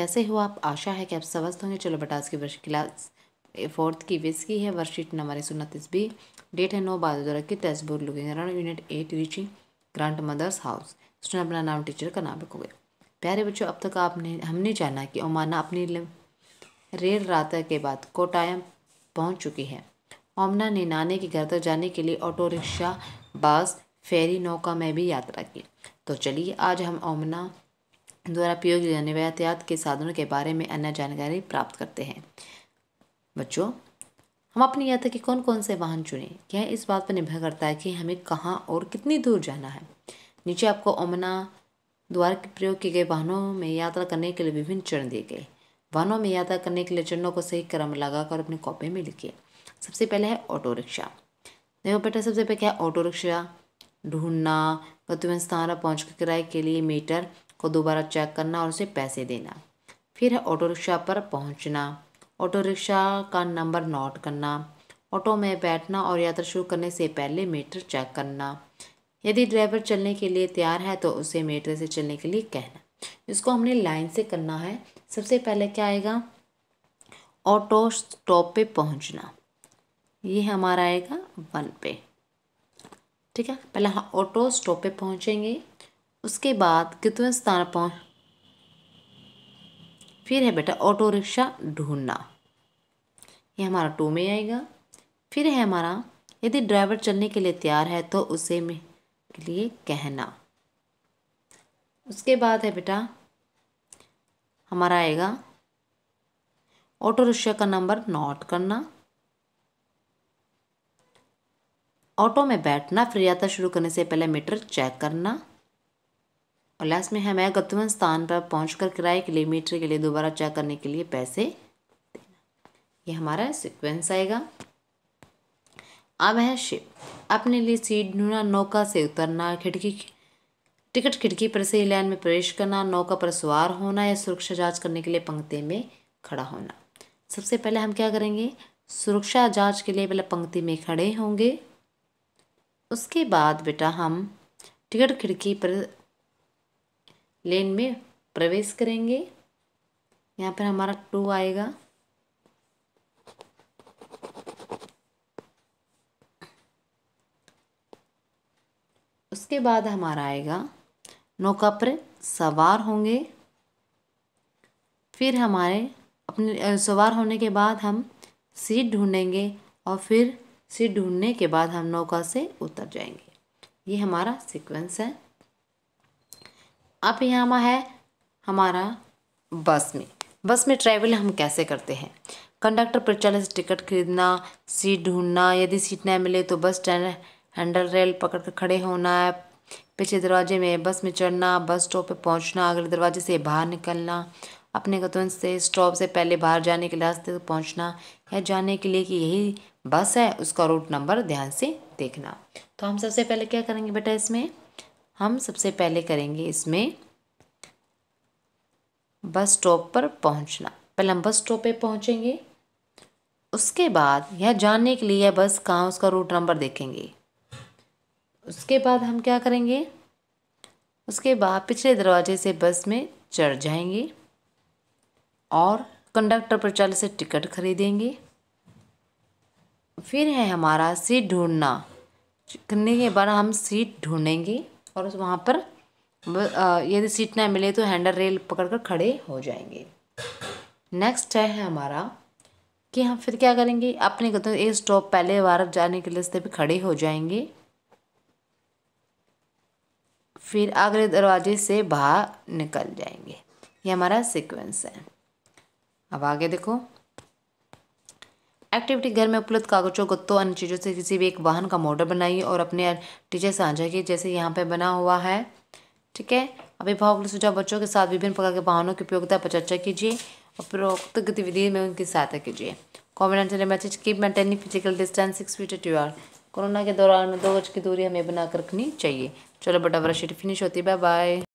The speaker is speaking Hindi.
कैसे हो आप आशा है कि आप स्वस्थ होंगे चलो बटास की वर्ष क्लास फोर्थ की वेस की है वर्कशीट नंबर एक सौ उनतीस बी डेट है नौ बारह की Tezpur looking around unit at reaching grandmother's house student अपना नाम टीचर का नाम रखोगे प्यारे बच्चों अब तक आपने हमने जाना कि ओमाना अपनी रेल रात के बाद कोटायम पहुँच चुकी है ओमना ने नानी के घर तक जाने के लिए ऑटो रिक्शा बस फेरी नौका में भी यात्रा की तो चलिए आज हम ओमना द्वारा प्रयोग जाने वाले यातायात के साधनों के बारे में अन्य जानकारी प्राप्त करते हैं बच्चों हम अपनी यात्रा के कौन कौन से वाहन चुने यह इस बात पर निर्भर करता है कि हमें कहाँ और कितनी दूर जाना है नीचे आपको ओमना द्वारा प्रयोग किए गए वाहनों में यात्रा करने के लिए विभिन्न चरण दिए गए वाहनों में यात्रा करने के लिए चरणों को सही क्रम लगाकर अपनी कॉपी में लिखिए सबसे पहले है ऑटो रिक्शा देखो बेटा सबसे पहले क्या है ऑटो रिक्शा ढूंढना गंतव्य स्थान पर पहुँच कर किराए के लिए मीटर को दोबारा चेक करना और उसे पैसे देना फिर ऑटो रिक्शा पर पहुंचना ऑटो रिक्शा का नंबर नोट करना ऑटो में बैठना और यात्रा शुरू करने से पहले मीटर चेक करना यदि ड्राइवर चलने के लिए तैयार है तो उसे मीटर से चलने के लिए कहना इसको हमने लाइन से करना है सबसे पहले क्या आएगा ऑटो स्टॉप पे पहुंचना ये हमारा आएगा वन पे ठीक है पहले हाँ ऑटो स्टॉप पे पहुंचेंगे उसके बाद कितने स्थान पर फिर है बेटा ऑटो रिक्शा ढूंढना ये हमारा टू में आएगा फिर है हमारा यदि ड्राइवर चलने के लिए तैयार है तो उसे में के लिए कहना उसके बाद है बेटा हमारा आएगा ऑटो रिक्शा का नंबर नोट करना ऑटो में बैठना फिर यात्रा शुरू करने से पहले मीटर चेक करना और लास्ट में हमें गंतव्य स्थान पर पहुँच कर किराए किलोमीटर के लिए दोबारा चेक करने के लिए पैसे देना ये हमारा सिक्वेंस आएगा अब है शिप अपने लिए सीट ढूंढना नौका से उतरना खिड़की टिकट खिड़की पर से लाइन में प्रवेश करना नौका पर सवार होना या सुरक्षा जांच करने के लिए पंक्ति में खड़ा होना सबसे पहले हम क्या करेंगे सुरक्षा जांच के लिए पहले पंक्ति में खड़े होंगे उसके बाद बेटा हम टिकट खिड़की पर लेन में प्रवेश करेंगे यहाँ पर हमारा टू आएगा उसके बाद हमारा आएगा नौका पर सवार होंगे फिर हमारे अपने सवार होने के बाद हम सीट ढूंढेंगे और फिर सीट ढूंढने के बाद हम नौका से उतर जाएंगे ये हमारा सीक्वेंस है अब यहाँ है हमारा बस में बस में ट्रैवल हम कैसे करते हैं कंडक्टर पर चले से टिकट खरीदना सीट ढूंढना यदि सीट ना मिले तो बस स्टैंड हैंडल रेल पकड़ कर खड़े होना है पीछे दरवाजे में बस में चढ़ना बस स्टॉप पर पहुंचना अगले दरवाजे से बाहर निकलना अपने गतुन से स्टॉप से पहले बाहर जाने के रास्ते तक पहुँचना या जाने के लिए कि यही बस है उसका रूट नंबर ध्यान से देखना तो हम सबसे पहले क्या करेंगे बेटा इसमें हम सबसे पहले करेंगे इसमें बस स्टॉप पर पहुंचना पहले हम बस स्टॉप पे पहुंचेंगे उसके बाद यह जानने के लिए बस कहाँ उसका रूट नंबर देखेंगे उसके बाद हम क्या करेंगे उसके बाद पिछले दरवाजे से बस में चढ़ जाएंगे और कंडक्टर पर चल से टिकट खरीदेंगे फिर है हमारा सीट ढूंढना करने के बाद हम सीट ढूंढेंगे और वहाँ पर यदि सीट ना मिले तो हैंडल रेल पकड़कर खड़े हो जाएंगे नेक्स्ट है हमारा कि हम फिर क्या करेंगे अपने हैं एक स्टॉप पहले बार जाने के लिए भी खड़े हो जाएंगे फिर अगले दरवाजे से बाहर निकल जाएंगे ये हमारा सीक्वेंस है अब आगे देखो एक्टिविटी घर में उपलब्ध कागजों गत्तों अन्य चीज़ों से किसी भी एक वाहन का मॉडल बनाइए और अपने टीचर साझा किए जैसे यहाँ पर बना हुआ है ठीक है अभिभावक सुझाव बच्चों के साथ विभिन्न प्रकार के वाहनों की उपयोगिता पर चर्चा कीजिए और प्रोक्त गतिविधि में उनकी सहायता कीजिए comment and message keep maintaining physical distance six feet टू आर कोरोना के दौरान दो गज की दूरी हमें बनाकर रखनी चाहिए चलो बटा शीट फिनिश होती है बाय बाय